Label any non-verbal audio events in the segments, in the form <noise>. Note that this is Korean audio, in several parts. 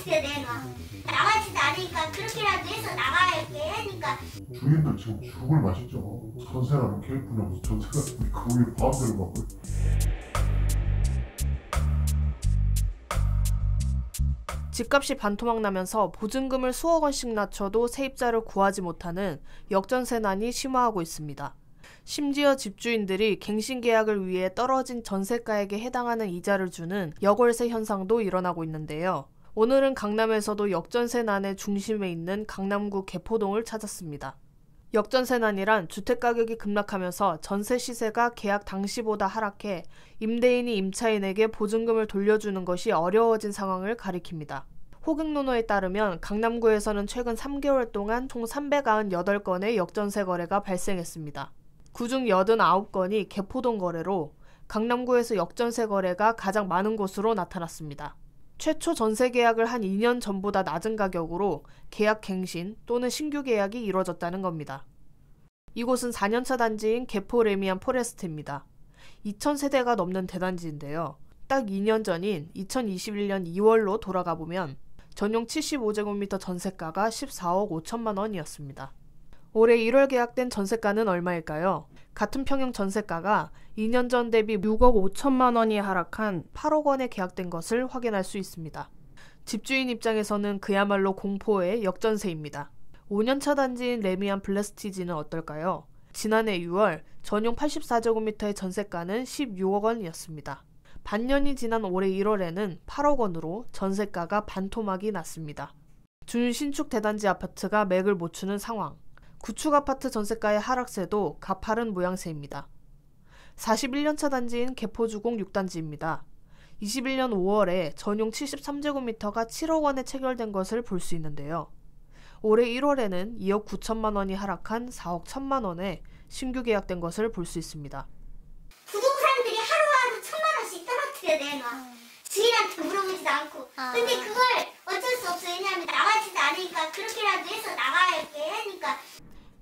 어떻 내놔 나가지도 않으니까 그렇게라도 해서 나가게 하니까 주인들 지금 죽을 맛이죠 전세라는 케이고 전세가 그 위에 밤새 먹고 집값이 반토막 나면서 보증금을 수억 원씩 낮춰도 세입자를 구하지 못하는 역전세난이 심화하고 있습니다. 심지어 집주인들이 갱신 계약을 위해 떨어진 전세가에게 해당하는 이자를 주는 역월세 현상도 일어나고 있는데요. 오늘은 강남에서도 역전세난의 중심에 있는 강남구 개포동을 찾았습니다. 역전세난이란 주택가격이 급락하면서 전세 시세가 계약 당시보다 하락해 임대인이 임차인에게 보증금을 돌려주는 것이 어려워진 상황을 가리킵니다. 호객노노에 따르면 강남구에서는 최근 3개월 동안 총 398건의 역전세 거래가 발생했습니다. 그중 89건이 개포동 거래로 강남구에서 역전세 거래가 가장 많은 곳으로 나타났습니다. 최초 전세 계약을 한 2년 전보다 낮은 가격으로 계약 갱신 또는 신규 계약이 이뤄졌다는 겁니다. 이곳은 4년차 단지인 개포 레미안 포레스트입니다. 2000세대가 넘는 대단지인데요. 딱 2년 전인 2021년 2월로 돌아가 보면 전용 75제곱미터 전세가가 14억 5천만 원이었습니다. 올해 1월 계약된 전세가는 얼마일까요? 같은 평형 전세가가 2년 전 대비 6억 5천만 원이 하락한 8억 원에 계약된 것을 확인할 수 있습니다. 집주인 입장에서는 그야말로 공포의 역전세입니다. 5년차 단지인 레미안 블레스티지는 어떨까요? 지난해 6월 전용 84제곱미터의 전세가는 16억 원이었습니다. 반년이 지난 올해 1월에는 8억 원으로 전세가가 반토막이 났습니다. 준신축 대단지 아파트가 맥을 못 추는 상황. 구축 아파트 전세가의 하락세도 가파른 모양새입니다. 41년차 단지인 개포주공 6단지입니다. 21년 5월에 전용 73제곱미터가 7억 원에 체결된 것을 볼 수 있는데요. 올해 1월에는 2억 9천만 원이 하락한 4억 1천만 원에 신규 계약된 것을 볼 수 있습니다. 부동산들이 하루하루 천만 원씩 떨어뜨려 내놔. 주인한테 물어보지도 않고. 아. 근데 그걸 어쩔 수 없어. 왜냐하면 나가지도 않으니까 그렇게라도 해서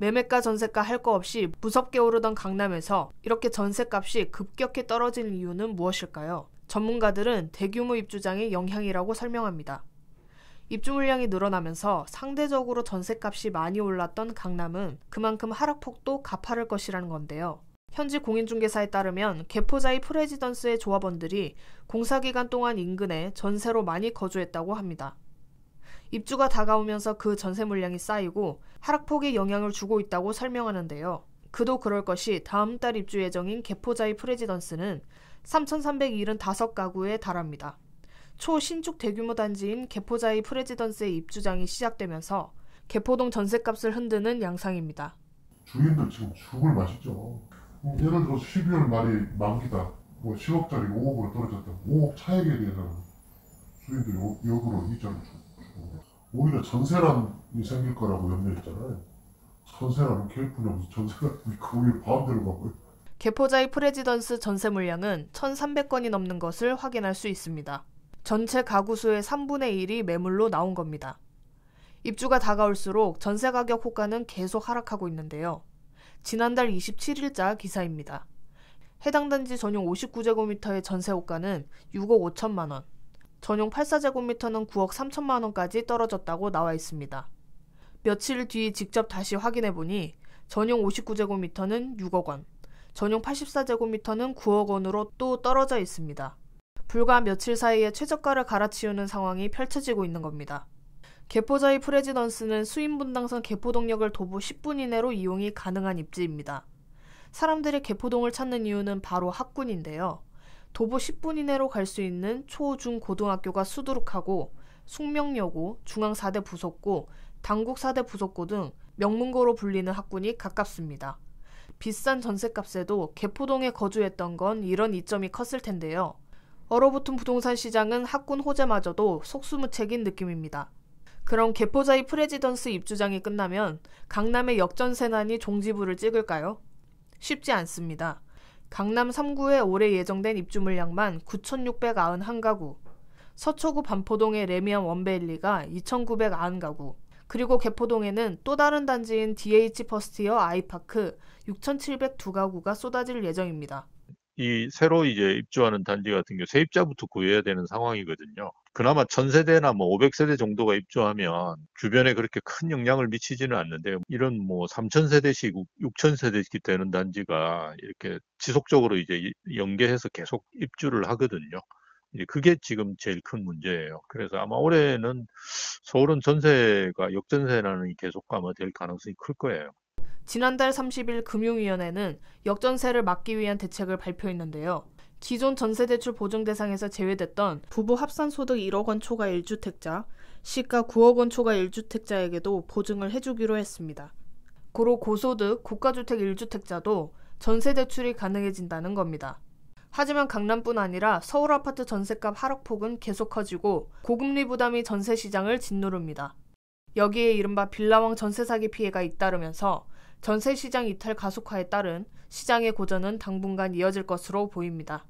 매매가 전세가 할 거 없이 무섭게 오르던 강남에서 이렇게 전세값이 급격히 떨어진 이유는 무엇일까요? 전문가들은 대규모 입주장의 영향이라고 설명합니다. 입주 물량이 늘어나면서 상대적으로 전세값이 많이 올랐던 강남은 그만큼 하락폭도 가파를 것이라는 건데요. 현지 공인중개사에 따르면 개포자이 프레지던스의 조합원들이 공사기간 동안 인근에 전세로 많이 거주했다고 합니다. 입주가 다가오면서 그 전세 물량이 쌓이고 하락폭이 영향을 주고 있다고 설명하는데요. 그도 그럴 것이 다음 달 입주 예정인 개포자이 프레지던스는 3,375가구에 달합니다. 초신축 대규모 단지인 개포자이 프레지던스의 입주장이 시작되면서 개포동 전셋값을 흔드는 양상입니다. 주인들 지금 죽을 맛이죠. 뭐 예를 들어 12월 말이 만기다. 뭐 10억짜리 5억으로 떨어졌다. 5억 차액에 대해서주인들 욕으로 이자를 줍니 오히려 전세란이 생길 거라고 염려했잖아요. 전세란은 계뿐이 없어 전세란이니 오히려 <laughs> 마대로 가고요. 개포자의 프레지던스 전세 물량은 1,300건이 넘는 것을 확인할 수 있습니다. 전체 가구 수의 3분의 1이 매물로 나온 겁니다. 입주가 다가올수록 전세 가격 호가는 계속 하락하고 있는데요. 지난달 27일자 기사입니다. 해당 단지 전용 59제곱미터의 전세 호가는 6억 5천만 원, 전용 8 4제곱미터는 9억 3천만 원까지 떨어졌다고 나와 있습니다. 며칠 뒤 직접 다시 확인해 보니 전용 59제곱미터는 6억 원, 전용 84제곱미터는 9억 원으로 또 떨어져 있습니다. 불과 며칠 사이에 최저가를 갈아치우는 상황이 펼쳐지고 있는 겁니다. 개포자의 프레지던스는 수인분당선 개포동역을 도보 10분 이내로 이용이 가능한 입지입니다. 사람들이 개포동을 찾는 이유는 바로 학군인데요. 도보 10분 이내로 갈 수 있는 초, 중, 고등학교가 수두룩하고 숙명여고, 중앙사대 부속고, 당국사대 부속고 등 명문고로 불리는 학군이 가깝습니다. 비싼 전셋값에도 개포동에 거주했던 건 이런 이점이 컸을 텐데요. 얼어붙은 부동산 시장은 학군 호재마저도 속수무책인 느낌입니다. 그럼 개포자의 프레지던스 입주장이 끝나면 강남의 역전세난이 종지부를 찍을까요? 쉽지 않습니다. 강남 3구에 올해 예정된 입주 물량만 9,691가구, 서초구 반포동의 레미안 원베일리가 2,990가구, 그리고 개포동에는 또 다른 단지인 DH 퍼스티어 아이파크 6,702가구가 쏟아질 예정입니다. 이 새로 이제 입주하는 단지 같은 경우 세입자부터 구해야 되는 상황이거든요. 그나마 전세대나 뭐 500세대 정도가 입주하면 주변에 그렇게 큰 영향을 미치지는 않는데 이런 뭐 3,000세대씩 6,000세대씩 되는 단지가 이렇게 지속적으로 이제 연계해서 계속 입주를 하거든요. 그게 지금 제일 큰 문제예요. 그래서 아마 올해는 서울은 전세가 역전세라는 계속 가면 될 가능성이 클 거예요. 지난달 30일 금융위원회는 역전세를 막기 위한 대책을 발표했는데요. 기존 전세대출 보증 대상에서 제외됐던 부부 합산 소득 1억 원 초과 1주택자, 시가 9억 원 초과 1주택자에게도 보증을 해주기로 했습니다. 고로 고소득 고가주택 1주택자도 전세대출이 가능해진다는 겁니다. 하지만 강남뿐 아니라 서울 아파트 전세값 하락폭은 계속 커지고 고금리 부담이 전세 시장을 짓누릅니다. 여기에 이른바 빌라왕 전세 사기 피해가 잇따르면서 전세 시장 이탈 가속화에 따른 시장의 고전은 당분간 이어질 것으로 보입니다.